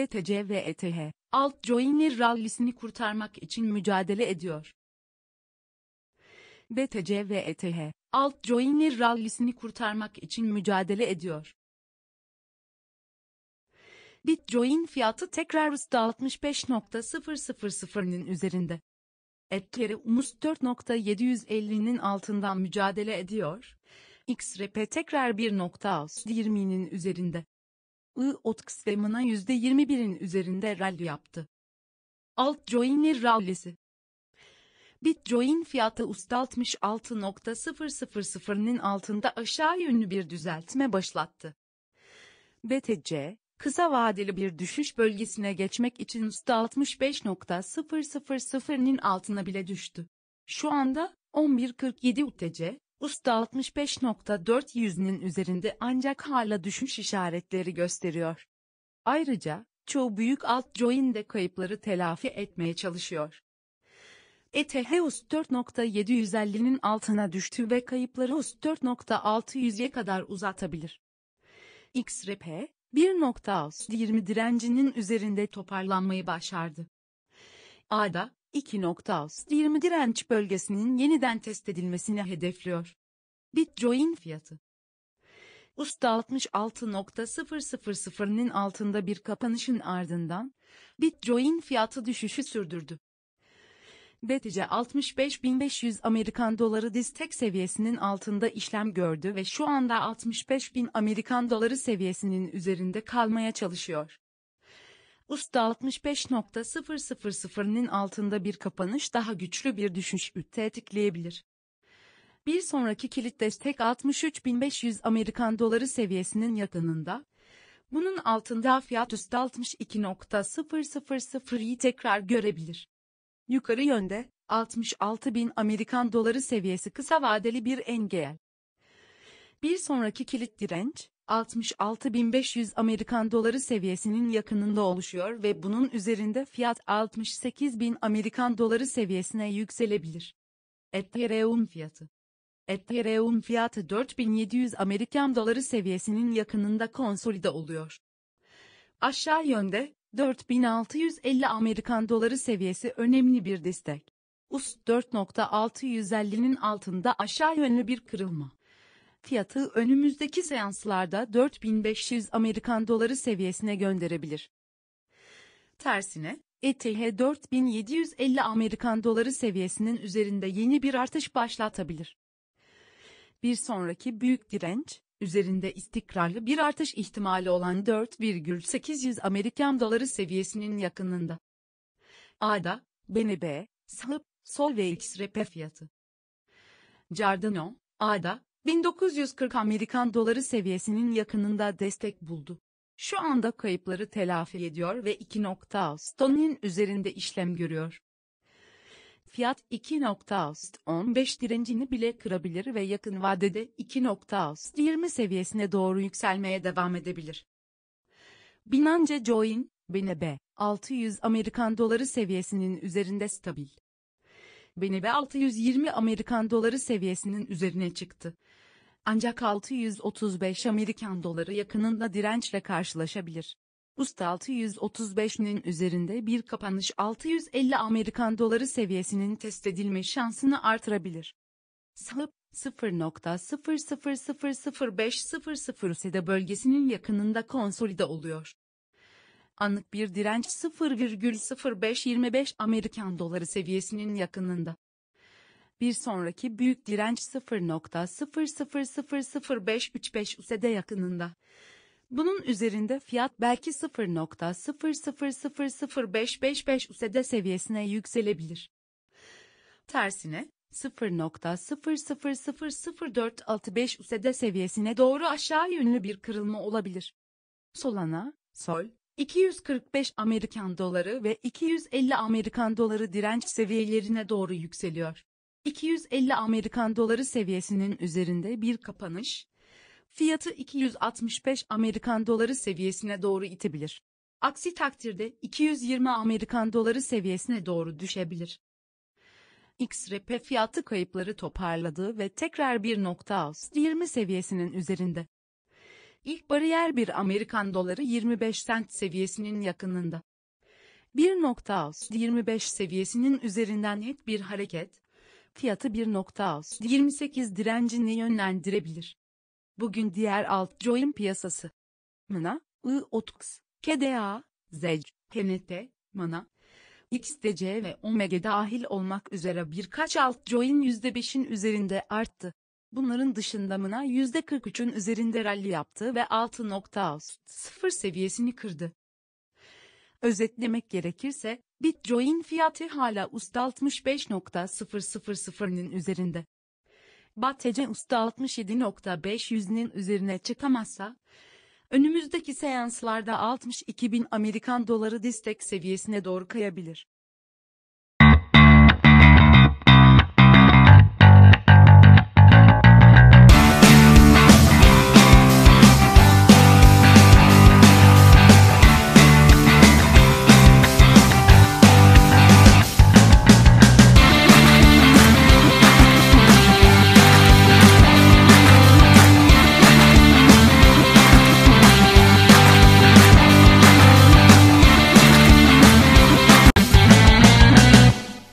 BTC ve ETH, alt joiner rallisini kurtarmak için mücadele ediyor. BTC ve ETH, alt joiner rallisini kurtarmak için mücadele ediyor. Bitcoin fiyatı tekrar %65.000'nin üzerinde. Etkeri UMUS 4.750'nin altından mücadele ediyor. XRP tekrar 1.20'nin üzerinde. IOT kısmına %21'in üzerinde rally yaptı. Alt Altcoin'in rallisi. Bitcoin fiyatı USD 66.000'nin altında aşağı yönlü bir düzeltme başlattı. BTC, kısa vadeli bir düşüş bölgesine geçmek için USD 65.000'nin altına bile düştü. Şu anda 11.47 UTC, Usta 65.4 yüzünün üzerinde ancak hala düşüş işaretleri gösteriyor. Ayrıca, çoğu büyük alt join'de kayıpları telafi etmeye çalışıyor. ETH UST 4.750'nin altına düştü ve kayıpları UST 4.600'ye kadar uzatabilir. XRP, 1.20 direncinin üzerinde toparlanmayı başardı. ADA, 2.20 direnç bölgesinin yeniden test edilmesini hedefliyor. Bitcoin fiyatı USD 66.000'nin altında bir kapanışın ardından Bitcoin fiyatı düşüşü sürdürdü. Betice, 65.500 Amerikan doları destek seviyesinin altında işlem gördü ve şu anda 65.000 Amerikan doları seviyesinin üzerinde kalmaya çalışıyor. USDA 65.000'nin altında bir kapanış daha güçlü bir düşüş tetikleyebilir. Bir sonraki kilit destek 63.500 Amerikan doları seviyesinin yakınında. Bunun altında fiyat üst 62.000'yi tekrar görebilir. Yukarı yönde 66.000 Amerikan doları seviyesi kısa vadeli bir engel. Bir sonraki kilit direnç 66.500 Amerikan doları seviyesinin yakınında oluşuyor ve bunun üzerinde fiyat 68.000 Amerikan doları seviyesine yükselebilir. Ethereum fiyatı Ethereum fiyatı 4700 Amerikan doları seviyesinin yakınında konsolide oluyor. Aşağı yönde 4650 Amerikan doları seviyesi önemli bir destek. US 4.650'nin altında aşağı yönlü bir kırılma fiyatı önümüzdeki seanslarda 4500 Amerikan doları seviyesine gönderebilir. Tersine, ETH 4750 Amerikan doları seviyesinin üzerinde yeni bir artış başlatabilir. Bir sonraki büyük direnç, üzerinde istikrarlı bir artış ihtimali olan 4,800 Amerikan doları seviyesinin yakınında. ADA, BNB, SHIB, SOL ve XRP fiyatı. Cardano, ADA, 1940 Amerikan doları seviyesinin yakınında destek buldu. Şu anda kayıpları telafi ediyor ve 2.10'in üzerinde işlem görüyor. Fiyat 15 direncini bile kırabilir ve yakın vadede 20 seviyesine doğru yükselmeye devam edebilir. Binance Join, BNB, 600 Amerikan doları seviyesinin üzerinde stabil. BNB 620 Amerikan doları seviyesinin üzerine çıktı. Ancak 635 Amerikan doları yakınında dirençle karşılaşabilir. USD 635'nin üzerinde bir kapanış 650 Amerikan doları seviyesinin test edilme şansını artırabilir. Sahip 0.000500 USD bölgesinin yakınında konsolide oluyor anlık bir direnç 0,0525 Amerikan doları seviyesinin yakınında. Bir sonraki büyük direnç 0.000535 USD yakınında. Bunun üzerinde fiyat belki 0.000555 USD seviyesine yükselebilir. Tersine 0.000465 USD seviyesine doğru aşağı yönlü bir kırılma olabilir. Solana, Sol, 245 Amerikan doları ve 250 Amerikan doları direnç seviyelerine doğru yükseliyor. 250 Amerikan doları seviyesinin üzerinde bir kapanış, fiyatı 265 Amerikan doları seviyesine doğru itebilir. Aksi takdirde 220 Amerikan doları seviyesine doğru düşebilir. XRP fiyatı kayıpları toparladı ve tekrar 1.20 seviyesinin üzerinde. İlk bariyer bir Amerikan doları 25 sent seviyesinin yakınında. 1.25 seviyesinin üzerinden net bir hareket, fiyatı 1.28 direncini yönlendirebilir. Bugün diğer altcoin piyasası. Mana, IOTX, KDA, ZEC, HNT, Mana, XTC ve Omega dahil olmak üzere birkaç altcoin %5'in üzerinde arttı. Bunların dışında Mına %43'ün üzerinde rally yaptı ve 6.0 seviyesini kırdı. Özetlemek gerekirse, Bitcoin fiyatı hala üst 65.000'nin üzerinde. BATC üst 67.500'nin üzerine çıkamazsa, önümüzdeki seanslarda 62.000 Amerikan doları destek seviyesine doğru kayabilir.